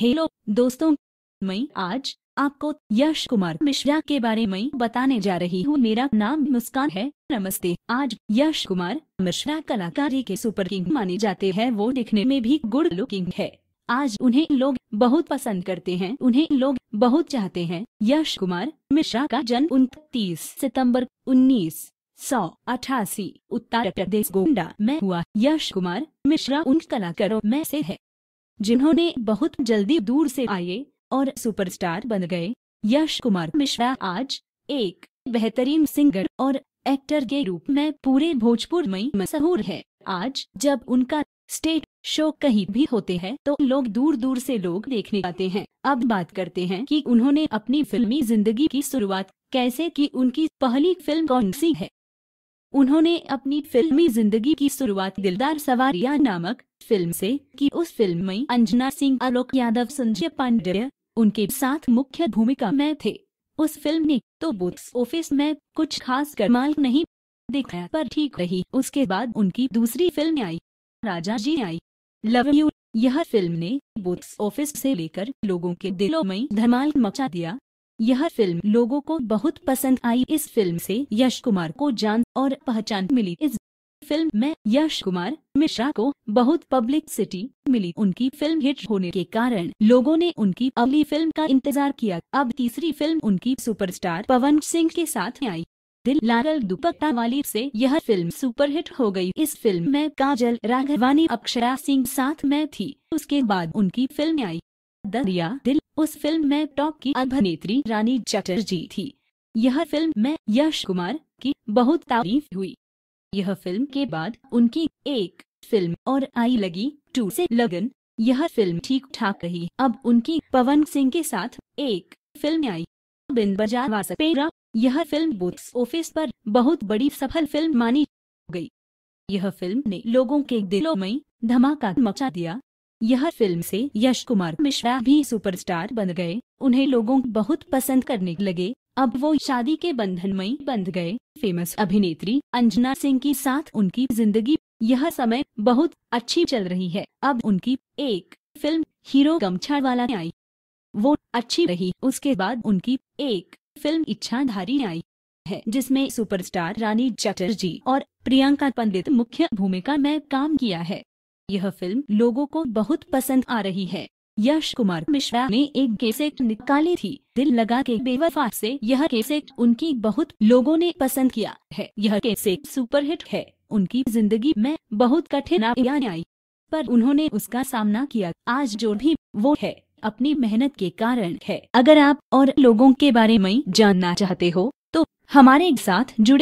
hello दोस्तों मैं आज आपको यश कुमार मिश्रा के बारे में बताने जा रही हूँ मेरा नाम मुस्कान है नमस्ते आज यश कुमार मिश्रा कलाकारी के सुपर किंग माने जाते हैं वो दिखने में भी गुड लुकिंग है आज उन्हें लोग बहुत पसंद करते हैं उन्हें लोग बहुत चाहते हैं यश कुमार मिश्रा का जन्म उनतीस सितम्बर उन्नीस सौ अठासी उत्तर प्रदेश गोंडा में हुआ यश कुमार मिश्रा उन कलाकारों में से है जिन्होंने बहुत जल्दी दूर से आए और सुपरस्टार बन गए यश कुमार मिश्रा आज एक बेहतरीन सिंगर और एक्टर के रूप में पूरे भोजपुर में मशहूर है आज जब उनका स्टेट शो कहीं भी होते हैं तो लोग दूर दूर से लोग देखने आते हैं अब बात करते हैं कि उन्होंने अपनी फिल्मी जिंदगी की शुरुआत कैसे की उनकी पहली फिल्म कौन सी है उन्होंने अपनी फिल्मी जिंदगी की शुरुआत दिलदार सवारिया नामक फिल्म से की उस फिल्म में अंजना सिंह आलोक यादव संजय पांडेय उनके साथ मुख्य भूमिका में थे उस फिल्म ने तो बुक्स ऑफिस में कुछ खास कमाल नहीं देखा पर ठीक रही उसके बाद उनकी दूसरी फिल्म आई Raja ji I love you यह फिल्म ने बुक्स ऑफिस से लेकर लोगों के दिलों में धमाल मचा दिया यह फिल्म लोगों को बहुत पसंद आई इस फिल्म से यश कुमार को जान और पहचान मिली इस फिल्म में यश कुमार मिश्रा को बहुत पब्लिक सिटी मिली उनकी फिल्म हिट होने के कारण लोगों ने उनकी अगली फिल्म का इंतजार किया अब तीसरी फिल्म उनकी सुपरस्टार पवन सिंह के साथ आई दिल लाल दुपट्टा वाली से यह फिल्म सुपरहिट हो गई इस फिल्म में काजल राघवानी अक्षरा सिंह साथ में थी उसके बाद उनकी फिल्म आई दरिया दिल उस फिल्म में टॉप की अभिनेत्री रानी चटर्जी थी यह फिल्म में यश कुमार की बहुत तारीफ हुई यह फिल्म के बाद उनकी एक फिल्म और आई लगी टू से लगन यह फिल्म ठीक ठाक रही अब उनकी पवन सिंह के साथ एक फिल्म आई बिन बजार यह फिल्म बुक्स ऑफिस पर बहुत बड़ी सफल फिल्म मानी गई यह फिल्म ने लोगों के दिलों में धमाका मचा दिया यह फिल्म से यश कुमार मिश्रा भी सुपरस्टार बन गए उन्हें लोगों बहुत पसंद करने लगे अब वो शादी के बंधन में बंध गए फेमस अभिनेत्री अंजना सिंह के साथ उनकी जिंदगी यह समय बहुत अच्छी चल रही है अब उनकी एक फिल्म हीरो गमछा वाला आई वो अच्छी रही उसके बाद उनकी एक फिल्म इच्छाधारी आई है जिसमें सुपरस्टार रानी चटर्जी और प्रियंका पंडित मुख्य भूमिका में काम किया है यह फिल्म लोगों को बहुत पसंद आ रही है यश कुमार मिश्रा ने एक कैसेट निकाली थी दिल लगा के बेवफा से यह कैसेट उनकी बहुत लोगों ने पसंद किया है यह कैसेट सुपरहिट है उनकी जिंदगी में बहुत कठिनाइयां आई पर उन्होंने उसका सामना किया आज जो भी वो है अपनी मेहनत के कारण है अगर आप और लोगों के बारे में जानना चाहते हो तो हमारे साथ जुड़े